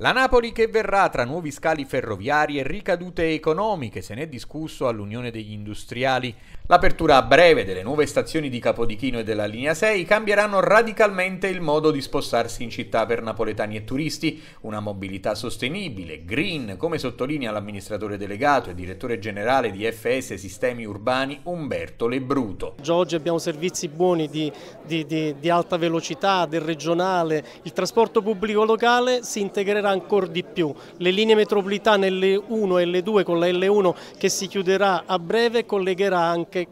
La Napoli che verrà tra nuovi scali ferroviari e ricadute economiche, se ne è discusso all'Unione degli Industriali. L'apertura a breve delle nuove stazioni di Capodichino e della linea 6 cambieranno radicalmente il modo di spostarsi in città per napoletani e turisti, una mobilità sostenibile, green, come sottolinea l'amministratore delegato e direttore generale di FS Sistemi Urbani Umberto Lebruto. Già oggi abbiamo servizi buoni di, di, di, di alta velocità, del regionale, il trasporto pubblico locale si integrerà aumenterà ancora di più. Le linee metropolitane L1 e L2 con la L1 che si chiuderà a breve collegherà anche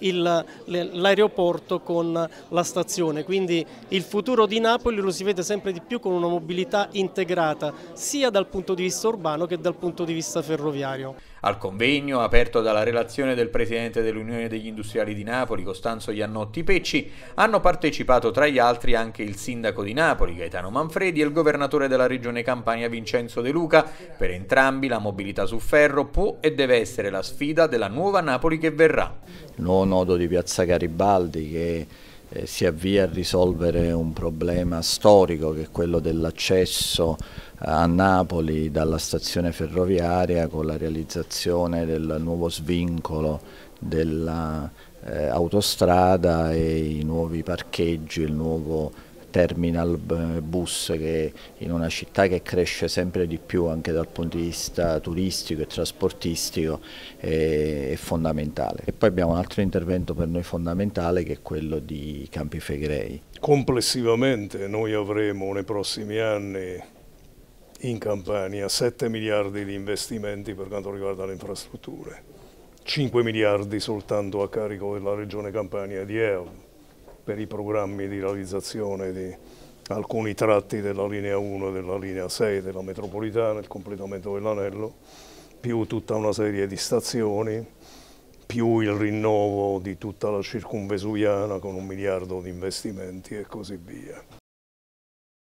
l'aeroporto con la stazione, quindi il futuro di Napoli lo si vede sempre di più con una mobilità integrata sia dal punto di vista urbano che dal punto di vista ferroviario. Al convegno, aperto dalla relazione del Presidente dell'Unione degli Industriali di Napoli, Costanzo Iannotti Pecci, hanno partecipato tra gli altri anche il Sindaco di Napoli, Gaetano Manfredi, e il Governatore della Regione Campania, Vincenzo De Luca. Per entrambi la mobilità su ferro può e deve essere la sfida della nuova Napoli che verrà il nuovo nodo di piazza Garibaldi che eh, si avvia a risolvere un problema storico che è quello dell'accesso a Napoli dalla stazione ferroviaria con la realizzazione del nuovo svincolo dell'autostrada eh, e i nuovi parcheggi, il nuovo terminal bus che in una città che cresce sempre di più anche dal punto di vista turistico e trasportistico è, fondamentale. E poi abbiamo un altro intervento per noi fondamentale che è quello di Campi Fegrei. Complessivamente noi avremo nei prossimi anni in Campania 7 miliardi di investimenti per quanto riguarda le infrastrutture, 5 miliardi soltanto a carico della regione Campania di EO, per i programmi di realizzazione di alcuni tratti della linea 1 e della linea 6 della metropolitana, il completamento dell'anello, più tutta una serie di stazioni, più il rinnovo di tutta la circumvesuviana con un miliardo di investimenti e così via.